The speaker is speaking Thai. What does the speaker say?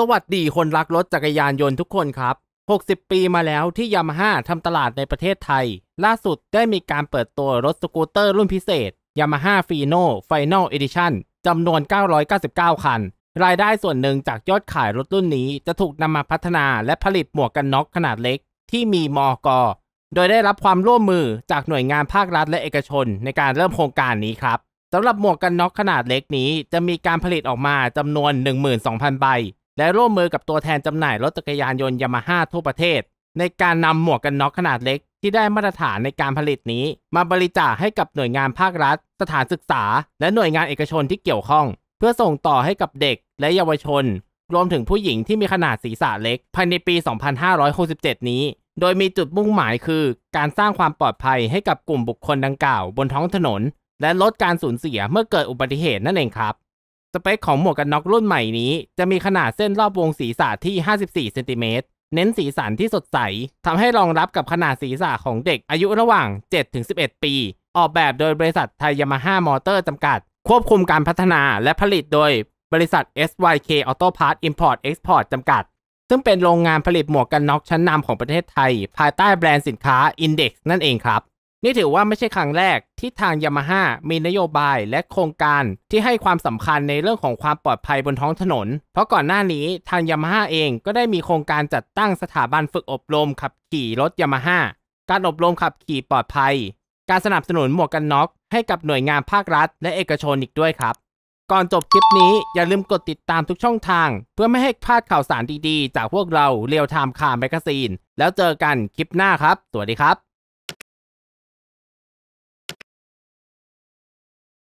สวัสดีคนรักรถจักรยานยนต์ทุกคนครับ 60 ปีมาแล้วที่ยามาฮ่าทำตลาดในประเทศไทย ล่าสุดได้มีการเปิดตัวรถสกูตเตอร์รุ่นพิเศษยาาฮ่าฟีโน่ o Final Edition จำนวน 999 คัน รายได้ส่วนหนึ่งจากยอดขายรถรุ่นนี้จะถูกนำมาพัฒนาและผลิตหมวกกันน็อกขนาดเล็ก ที่มีมอกอโดยได้รับความร่วมมือจากหน่วยงานภาครัฐและเอกชน ในการเริ่มโครงการนี้ครับสำหรับหมวกกันน็อกขนาดเล็กนี้ จะมีการผลิตออกมาจำนวน 12,000 ใบและร่วมมือกับตัวแทนจำหน่ายรถจักรยานยนต์ยามาฮ่าทั่วประเทศ ในการนำหมวกกันน็อกขนาดเล็ก ที่ได้มาตรฐานในการผลิตนี้ มาบริจาคให้กับหน่วยงานภาครัฐ สถานศึกษา และหน่วยงานเอกชนที่เกี่ยวข้อง เพื่อส่งต่อให้กับเด็กและเยาวชน รวมถึงผู้หญิงที่มีขนาดศีรษะเล็กภายในปี 2567 นี้ โดยมีจุดมุ่งหมายคือ การสร้างความปลอดภัยให้กับกลุ่มบุคคลดังกล่าวบนท้องถนน และลดการสูญเสียเมื่อเกิดอุบัติเหตุนั่นเองครับเปคของหมวกกันน็อกรุ่นใหม่นี้ จะมีขนาดเส้นรอบวงศีรษะที่ 54 เซนติเมตร เน้นสีสันที่สดใส ทำให้รองรับกับขนาดศีรษะของเด็กอายุระหว่าง 7-11 ปี ออกแบบโดยบริษัท ไทยามาฮ่า มอเตอร์จำกัด ควบคุมการพัฒนาและผลิตโดยบริษัท SYK Auto Parts Import Export จำกัด ซึ่งเป็นโรงงานผลิตหมวกกันน็อกชั้นนำของประเทศไทย ภายใต้แบรนด์สินค้า Index นั่นเองครับนี่ถือว่าไม่ใช่ครั้งแรกที่ทางยามาฮ่ามีนโยบายและโครงการที่ให้ความสำคัญในเรื่องของความปลอดภัยบนท้องถนน เพราะก่อนหน้านี้ทางยามาฮ่าเองก็ได้มีโครงการจัดตั้งสถาบันฝึกอบรมขับขี่รถยามาฮ่าการอบรมขับขี่ปลอดภัย การสนับสนุนหมวกกันน็อก ให้กับหน่วยงานภาครัฐ และเอกชนอีกด้วยครับ ก่อนจบคลิปนี้อย่าลืมกดติดตามทุกช่องทาง เพื่อไม่ให้พลาดข่าวสารดีๆ จากพวกเราเรียวไทม์คาร์แมกซีนแล้วเจอกันคลิปหน้าครับสวัสดีครับ